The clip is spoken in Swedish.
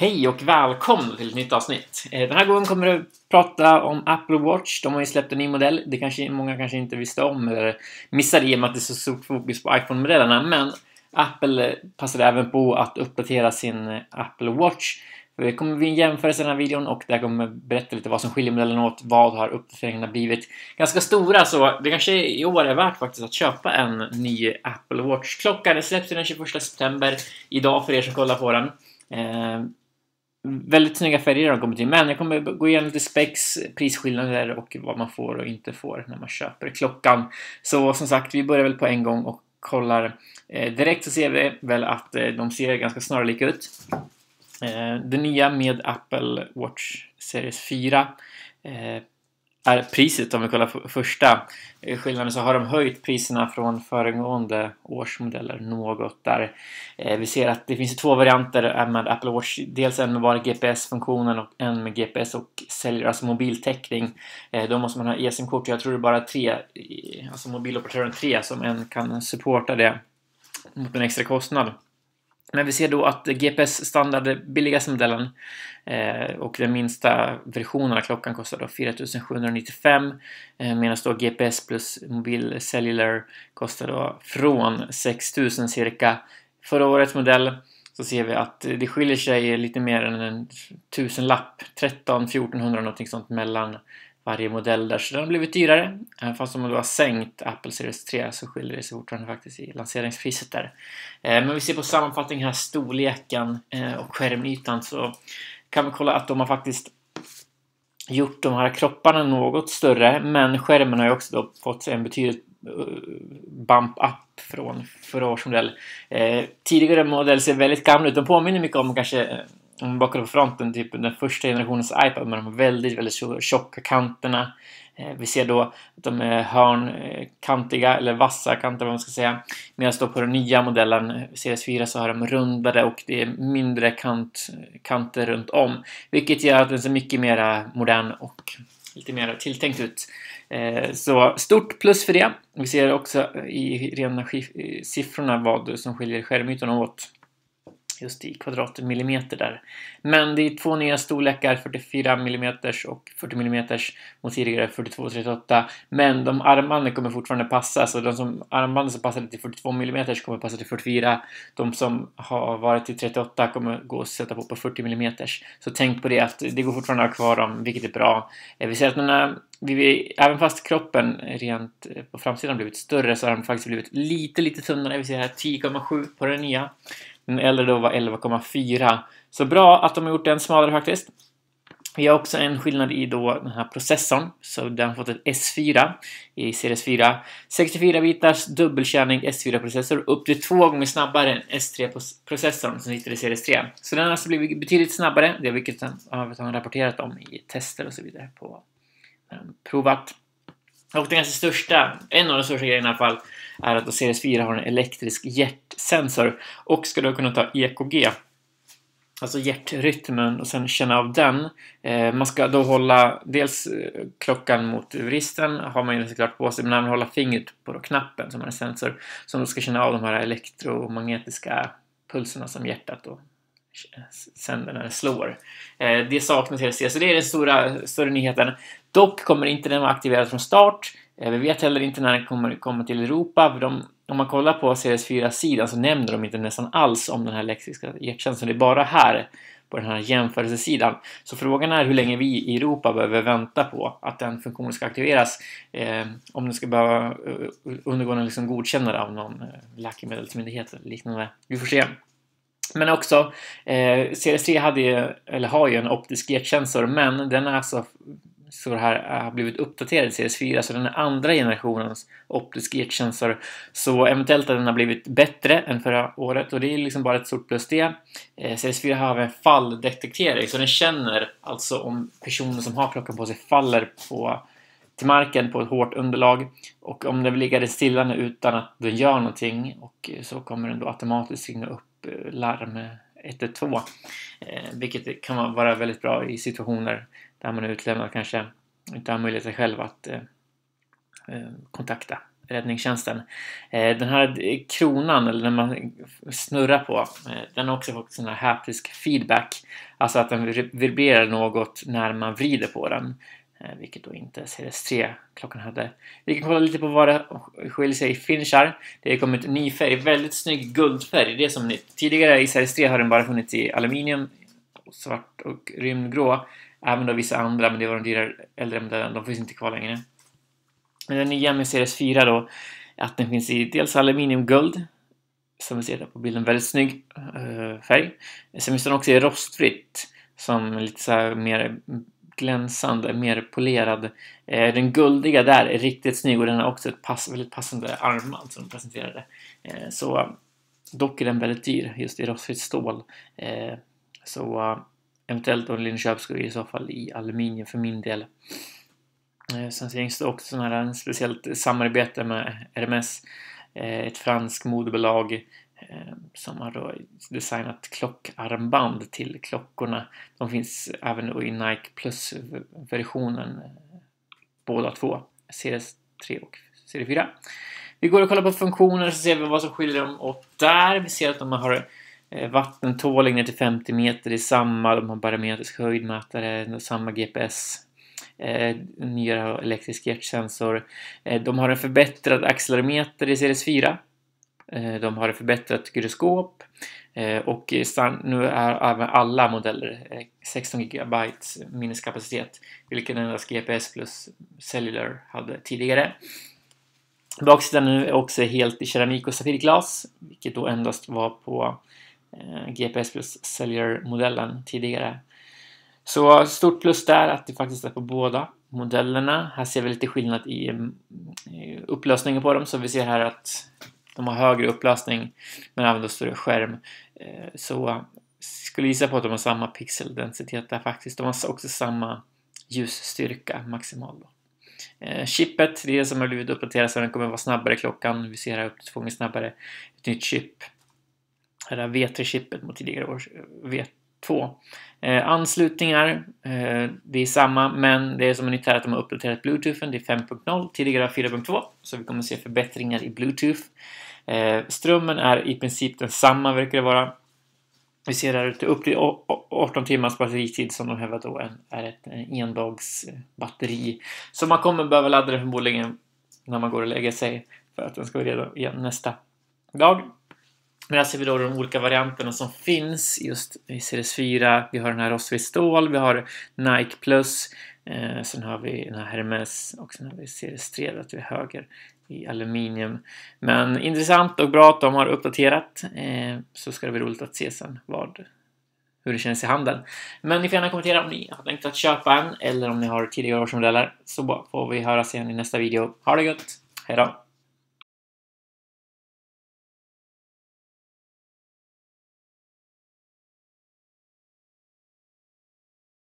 Hej och välkomna till ett nytt avsnitt! Eh, den här gången kommer jag prata om Apple Watch. De har ju släppt en ny modell. Det kanske många kanske inte visste om eller missade i och med att det är så stort fokus på iPhone-modellerna. Men Apple eh, passade även på att uppdatera sin eh, Apple Watch. Det kommer bli en jämförelse i den här videon och där kommer jag berätta lite vad som skiljer modellerna åt. Vad har uppdateringarna blivit? Ganska stora så det kanske i år är värt faktiskt att köpa en ny Apple Watch-klocka. Den släpps den 21 september idag för er som kollar på den väldigt snygga färger har kommit in, men jag kommer gå igenom lite spex, prisskillnader och vad man får och inte får när man köper klockan. Så som sagt, vi börjar väl på en gång och kollar eh, direkt så ser vi väl att eh, de ser ganska snarlika ut. Eh, det nya med Apple Watch Series 4 är priset. Om vi kollar på första eh, skillnaden så har de höjt priserna från föregående årsmodeller något där eh, vi ser att det finns två varianter med Apple Watch. Dels en med bara GPS-funktionen och en med GPS och säljer alltså mobiltäckning. Eh, då måste man ha eSIM-kort. Jag tror det är bara tre, alltså mobiloperatören tre, som en kan supporta det mot en extra kostnad. Men vi ser då att GPS standard billigaste modellen eh, och den minsta versionen av klockan kostar då 4795 eh, medan då GPS plus mobil cellular kostar då från 6000 cirka. Förra årets modell så ser vi att det skiljer sig lite mer än en tusenlapp, 13 1400 någonting sånt mellan varje modell där, så den har blivit dyrare. Även eh, fast om du har sänkt Apple Series 3 så skiljer det sig fortfarande faktiskt i lanseringspriset där. Eh, men vi ser på sammanfattningen här, storleken eh, och skärmytan, så kan vi kolla att de har faktiskt gjort de här kropparna något större, men skärmen har ju också då fått en betydligt bump up från förra års modell. Eh, tidigare modeller ser väldigt gamla ut. De påminner mycket om kanske om vi kollar på fronten, typ den första generationens iPad med de väldigt, väldigt tjocka kanterna. Eh, vi ser då att de är hörnkantiga, eller vassa kanter vad man ska säga. Medan då på den nya modellen, Series 4, så har de rundare och det är mindre kant, kanter runt om. Vilket gör att den ser mycket mer modern och lite mer tilltänkt ut. Eh, så stort plus för det. Vi ser också i rena eh, siffrorna vad som skiljer skärmytorna åt just i kvadratmillimeter där. Men det är två nya storlekar, 44 mm och 40 mm mot tidigare 42 och 38. Men de armbanden kommer fortfarande passa, så de som armbanden som passade till 42 mm kommer passa till 44. De som har varit till 38 kommer gå att sätta på på 40 mm. Så tänk på det att det går fortfarande att ha kvar dem, vilket är bra. Vi ser att den här, vi, även fast kroppen rent eh, på framsidan blivit större så har den faktiskt blivit lite, lite tunnare. Vi ser här 10,7 på den nya. Den äldre då var 11,4. Så bra att de har gjort den smalare faktiskt. Vi har också en skillnad i då den här processorn, så den har fått ett S4 i Series 4. 64 bitars dubbelkärnig S4-processor, upp till två gånger snabbare än S3-processorn som sitter i Series 3. Så den har alltså blivit betydligt snabbare, det vilket han har rapporterat om i tester och så vidare på när de provat. Och den ganska största, en av de största grejerna i alla fall, är att Series 4 har en elektrisk hjärtsensor och ska då kunna ta EKG alltså hjärtrytmen och sen känna av den. Eh, man ska då hålla dels eh, klockan mot vristen, har man ju såklart på sig, men även hålla fingret på knappen som är en sensor som då ska känna av de här elektromagnetiska pulserna som hjärtat då sänder när det slår. Eh, det saknas i LSD, så det är den stora, större nyheten. Dock kommer inte den vara aktiverad från start. Eh, vi vet heller inte när den kommer komma till Europa. De, om man kollar på CS4-sidan så nämner de inte nästan alls om den här elektriska hjärttjänsten. Det är bara här, på den här jämförelsesidan. Så frågan är hur länge vi i Europa behöver vänta på att den funktionen ska aktiveras. Eh, om den ska behöva eh, undergå någon liksom godkännande av någon eh, läkemedelsmyndighet eller liknande. Vi får se. Men också, eh, 3 hade ju, eller har ju en optisk hjärtsensor men den är alltså så det här har eh, blivit uppdaterad cs 4, så den är andra generationens optisk irtsensor. Så eventuellt att den har blivit bättre än förra året och det är liksom bara ett stort plus det. cs eh, 4 har även falldetektering, så den känner alltså om personen som har klockan på sig faller på till marken på ett hårt underlag och om den ligger stilla nu utan att den gör någonting och så kommer den då automatiskt signa upp eh, larm 112. vilket kan vara väldigt bra i situationer där man är utlämnad kanske inte har möjlighet själv att eh, eh, kontakta räddningstjänsten. Eh, den här kronan, eller den man snurrar på, den har också fått sån här haptisk feedback. Alltså att den vibrerar något när man vrider på den. Vilket då inte Series 3-klockan hade. Vi kan kolla lite på vad det skiljer sig i finishar. Det har kommit ny färg, väldigt snygg guldfärg. Det är som nytt. Tidigare i Series 3 har den bara funnits i aluminium, svart och rymdgrå. Även då vissa andra, men det var de dyrare äldre modellerna, de finns inte kvar längre. Men den nya med Series 4 då, att den finns i dels aluminiumguld, som vi ser där på bilden, väldigt snygg eh, färg. Sen finns den också i rostfritt, som lite så mer glänsande, mer polerad. Eh, den guldiga där är riktigt snygg och den har också ett pass, väldigt passande armband alltså, som de presenterade. Eh, så, dock är den väldigt dyr, just i rostfritt stål. så Eventuellt då Linköping i så fall i aluminium för min del. Eh, sen finns det också sådana här eh, speciellt samarbete med RMS, eh, ett franskt modebolag som har då designat klockarmband till klockorna. De finns även då i Nike Plus-versionen båda två, Series 3 och Serie 4. Vi går och kollar på funktioner så ser vi vad som skiljer dem åt där. Vi ser att de har Eh, vattentålig ner till 50 meter, det är samma, de har barometrisk höjdmätare, samma GPS, eh, nyare elektrisk hjärtsensor. Eh, de har en förbättrad accelerometer i Series 4. Eh, de har ett förbättrat gyroskop eh, och nu är även alla modeller 16 eh, GB minneskapacitet, vilket endast GPS plus Cellular hade tidigare. Baksidan nu är också helt i keramik och safirglas, vilket då endast var på Eh, GPS Plus säljer-modellen tidigare. Så stort plus där att det faktiskt är på båda modellerna. Här ser vi lite skillnad i mm, upplösningen på dem, så vi ser här att de har högre upplösning men använder större skärm. Eh, så skulle gissa på att de har samma pixeldensitet där faktiskt. De har också samma ljusstyrka maximal. Då. Eh, chippet, det som har blivit uppdaterat så den kommer vara snabbare klockan. Vi ser här upp till två gånger snabbare. Ett nytt chip det där V3-chippet mot tidigare års eh, V2. Eh, anslutningar, eh, det är samma men det är som är nytt här att de har uppdaterat Bluetoothen, det är 5.0, tidigare 4.2 så vi kommer se förbättringar i Bluetooth. Eh, strömmen är i princip densamma verkar det vara. Vi ser där ute upp till 18 timmars batteritid som de hävdar då är ett eh, endagsbatteri. Så man kommer behöva ladda den förmodligen när man går och lägger sig för att den ska vara redo igen nästa dag. Men här ser vi då de olika varianterna som finns. Just i Series 4, vi har den här rostfritt stål, vi har Nike Plus, eh, sen har vi den här Hermes och sen har vi Series 3 då, till höger i aluminium. Men intressant och bra att de har uppdaterat. Eh, så ska det bli roligt att se sen vad, hur det känns i handen. Men ni får gärna kommentera om ni har tänkt att köpa en eller om ni har tidigare årsmodeller. Så får vi höras igen i nästa video. Ha det gott! Hejdå!